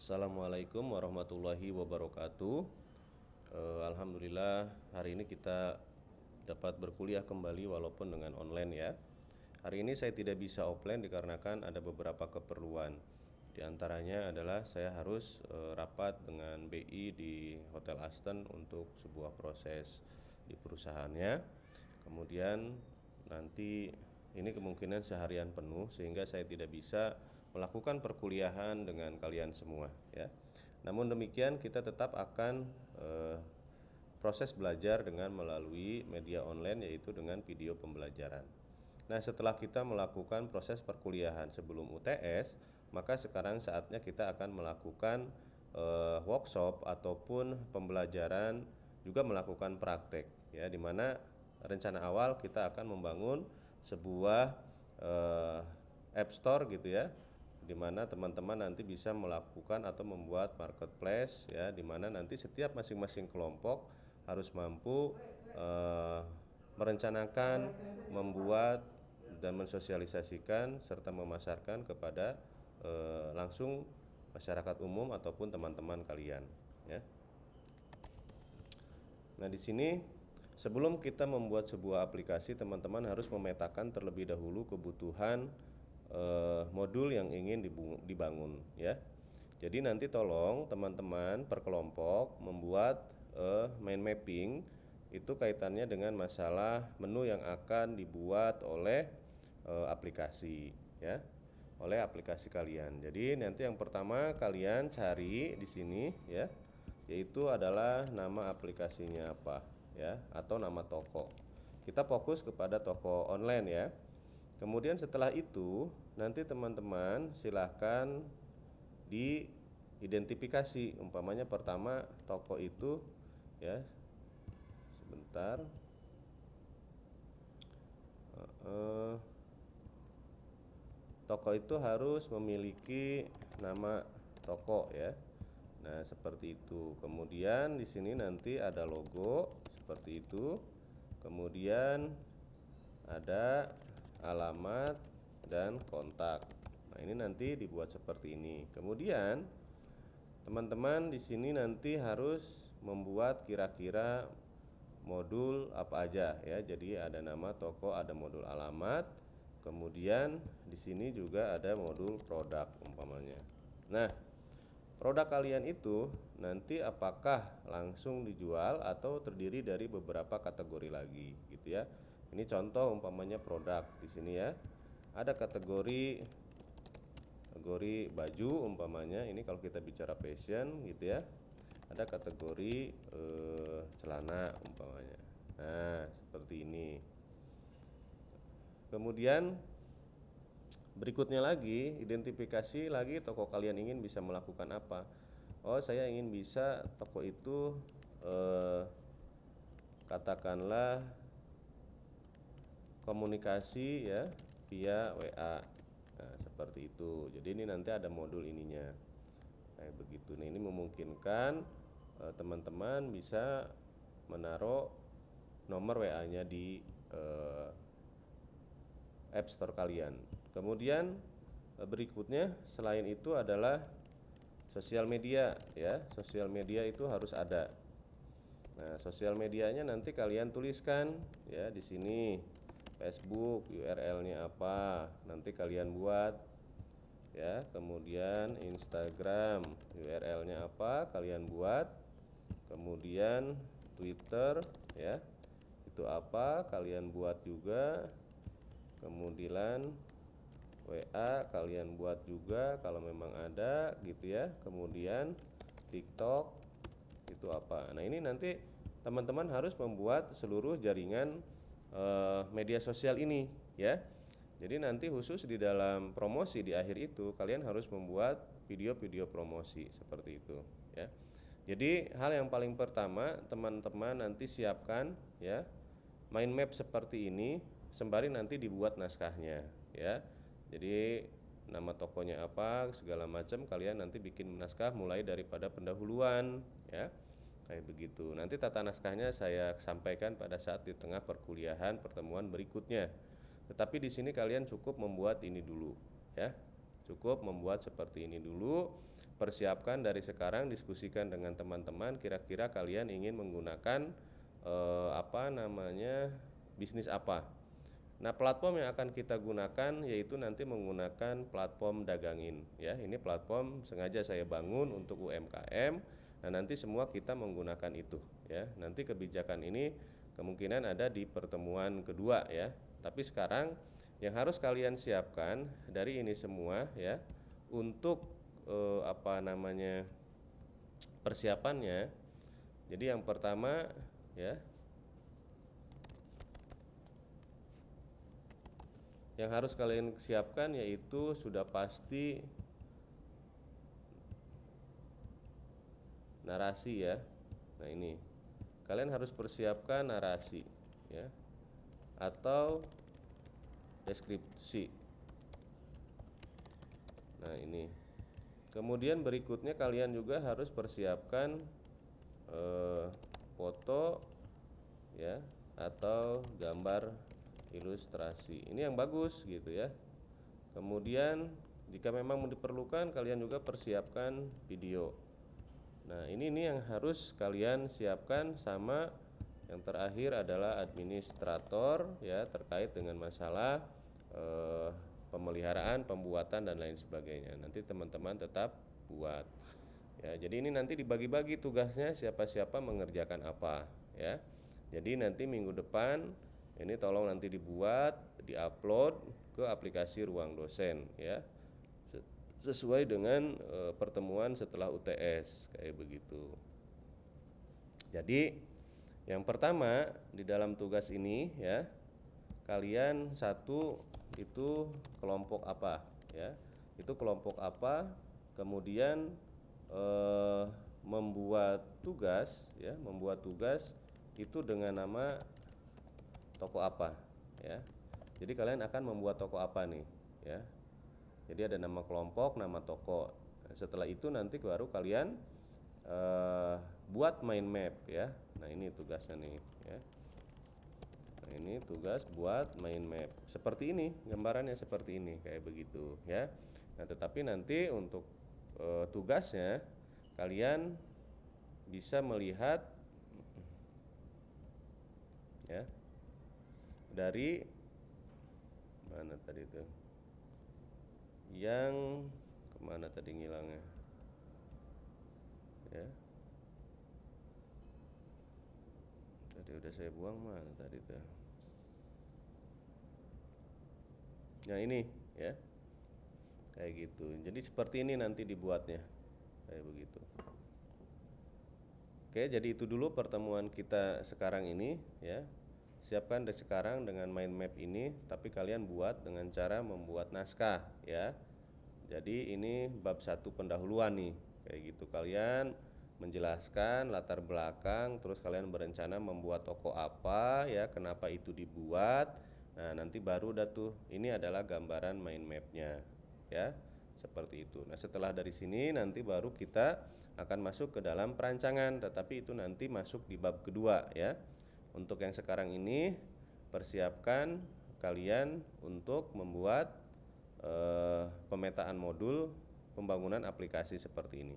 Assalamualaikum warahmatullahi wabarakatuh. Uh, Alhamdulillah hari ini kita dapat berkuliah kembali walaupun dengan online ya. Hari ini saya tidak bisa offline dikarenakan ada beberapa keperluan. Di antaranya adalah saya harus uh, rapat dengan BI di Hotel Aston untuk sebuah proses di perusahaannya. Kemudian nanti ini kemungkinan seharian penuh sehingga saya tidak bisa melakukan perkuliahan dengan kalian semua ya. Namun demikian kita tetap akan eh, proses belajar dengan melalui media online yaitu dengan video pembelajaran. Nah, setelah kita melakukan proses perkuliahan sebelum UTS, maka sekarang saatnya kita akan melakukan eh, workshop ataupun pembelajaran juga melakukan praktek ya di mana rencana awal kita akan membangun sebuah eh, app store gitu ya di mana teman-teman nanti bisa melakukan atau membuat marketplace ya di mana nanti setiap masing-masing kelompok harus mampu eh, merencanakan, membuat dan mensosialisasikan serta memasarkan kepada eh, langsung masyarakat umum ataupun teman-teman kalian ya. Nah, di sini sebelum kita membuat sebuah aplikasi, teman-teman harus memetakan terlebih dahulu kebutuhan uh, modul yang ingin dibangun ya. Jadi nanti tolong teman-teman per kelompok membuat uh, mind mapping itu kaitannya dengan masalah menu yang akan dibuat oleh uh, aplikasi ya oleh aplikasi kalian. Jadi nanti yang pertama kalian cari di sini ya, yaitu adalah nama aplikasinya apa ya atau nama toko. Kita fokus kepada toko online ya. Kemudian setelah itu nanti teman-teman silahkan diidentifikasi umpamanya pertama toko itu ya sebentar uh, toko itu harus memiliki nama toko ya. Nah, seperti itu. Kemudian di sini nanti ada logo seperti itu. Kemudian ada alamat dan kontak. Nah, ini nanti dibuat seperti ini. Kemudian teman-teman di sini nanti harus membuat kira-kira modul apa aja ya. Jadi ada nama toko, ada modul alamat, kemudian di sini juga ada modul produk umpamanya. Nah, produk kalian itu nanti apakah langsung dijual atau terdiri dari beberapa kategori lagi gitu ya. Ini contoh umpamanya produk di sini ya. Ada kategori kategori baju umpamanya. Ini kalau kita bicara fashion gitu ya. Ada kategori eh, celana umpamanya. Nah, seperti ini. Kemudian berikutnya lagi identifikasi lagi toko kalian ingin bisa melakukan apa. Oh, saya ingin bisa toko itu eh, katakanlah komunikasi ya via WA nah, seperti itu jadi ini nanti ada modul ininya kayak begitu nah ini memungkinkan eh, teman-teman eh, bisa menaruh nomor WA nya di eh, App Store kalian kemudian eh, berikutnya selain itu adalah sosial media ya sosial media itu harus ada nah sosial medianya nanti kalian tuliskan ya di sini Facebook URL-nya apa nanti kalian buat ya kemudian Instagram URL-nya apa kalian buat kemudian Twitter ya itu apa kalian buat juga kemudian WA kalian buat juga kalau memang ada gitu ya kemudian TikTok itu apa nah ini nanti teman-teman harus membuat seluruh jaringan uh, media sosial ini ya. Jadi nanti khusus di dalam promosi di akhir itu kalian harus membuat video-video promosi seperti itu ya. Jadi hal yang paling pertama teman-teman nanti siapkan ya mind map seperti ini sembari nanti dibuat naskahnya ya. Jadi nama tokonya apa segala macam kalian nanti bikin naskah mulai daripada pendahuluan ya kayak begitu. Nanti tata naskahnya saya sampaikan pada saat di tengah perkuliahan pertemuan berikutnya. Tetapi di sini kalian cukup membuat ini dulu, ya. Cukup membuat seperti ini dulu. Persiapkan dari sekarang, diskusikan dengan teman-teman kira-kira kalian ingin menggunakan eh, apa namanya? bisnis apa. Nah, platform yang akan kita gunakan yaitu nanti menggunakan platform dagangin ya. Ini platform sengaja saya bangun untuk UMKM Nah, nanti semua kita menggunakan itu ya. Nanti kebijakan ini kemungkinan ada di pertemuan kedua ya. Tapi sekarang yang harus kalian siapkan dari ini semua ya untuk eh, apa namanya persiapannya. Jadi yang pertama ya yang harus kalian siapkan yaitu sudah pasti narasi ya. Nah, ini. Kalian harus persiapkan narasi ya. Atau deskripsi. Nah, ini. Kemudian berikutnya kalian juga harus persiapkan eh, foto ya atau gambar ilustrasi. Ini yang bagus gitu ya. Kemudian jika memang diperlukan kalian juga persiapkan video. Nah, ini ini yang harus kalian siapkan sama yang terakhir adalah administrator ya terkait dengan masalah eh, pemeliharaan, pembuatan dan lain sebagainya. Nanti teman-teman tetap buat. Ya, jadi ini nanti dibagi-bagi tugasnya siapa-siapa mengerjakan apa, ya. Jadi nanti minggu depan ini tolong nanti dibuat, diupload ke aplikasi Ruang Dosen, ya sesuai dengan e, pertemuan setelah UTS kayak begitu. Jadi yang pertama di dalam tugas ini ya kalian satu itu kelompok apa ya itu kelompok apa kemudian e, membuat tugas ya membuat tugas itu dengan nama toko apa ya jadi kalian akan membuat toko apa nih ya jadi ada nama kelompok, nama toko. Setelah itu nanti baru kalian uh, buat mind map ya. Nah ini tugasnya nih ya. Nah ini tugas buat mind map. Seperti ini gambarannya seperti ini kayak begitu ya. Nah tetapi nanti untuk uh, tugasnya kalian bisa melihat ya dari mana tadi itu yang kemana tadi ngilangnya ya tadi udah saya buang mana tadi tuh nah ini ya kayak gitu jadi seperti ini nanti dibuatnya kayak begitu oke jadi itu dulu pertemuan kita sekarang ini ya siapkan dari sekarang dengan mind map ini tapi kalian buat dengan cara membuat naskah ya jadi ini bab satu pendahuluan nih kayak gitu kalian menjelaskan latar belakang terus kalian berencana membuat toko apa ya kenapa itu dibuat nah nanti baru udah tuh ini adalah gambaran mind mapnya ya seperti itu. Nah, setelah dari sini nanti baru kita akan masuk ke dalam perancangan, tetapi itu nanti masuk di bab kedua ya. Untuk yang sekarang ini persiapkan kalian untuk membuat eh, pemetaan modul pembangunan aplikasi seperti ini.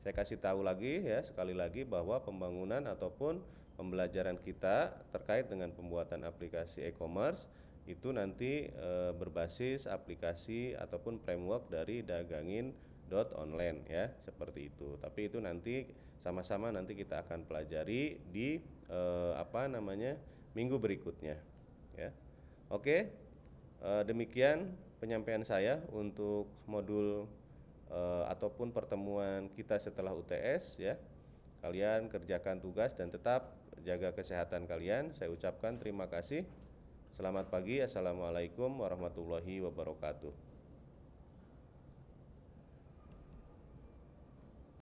Saya kasih tahu lagi ya sekali lagi bahwa pembangunan ataupun pembelajaran kita terkait dengan pembuatan aplikasi e-commerce itu nanti e, berbasis aplikasi ataupun framework dari dagangin.online ya seperti itu. Tapi itu nanti sama-sama nanti kita akan pelajari di eh, apa namanya minggu berikutnya ya oke eh, demikian penyampaian saya untuk modul eh, ataupun pertemuan kita setelah UTS ya kalian kerjakan tugas dan tetap jaga kesehatan kalian saya ucapkan terima kasih selamat pagi assalamualaikum warahmatullahi wabarakatuh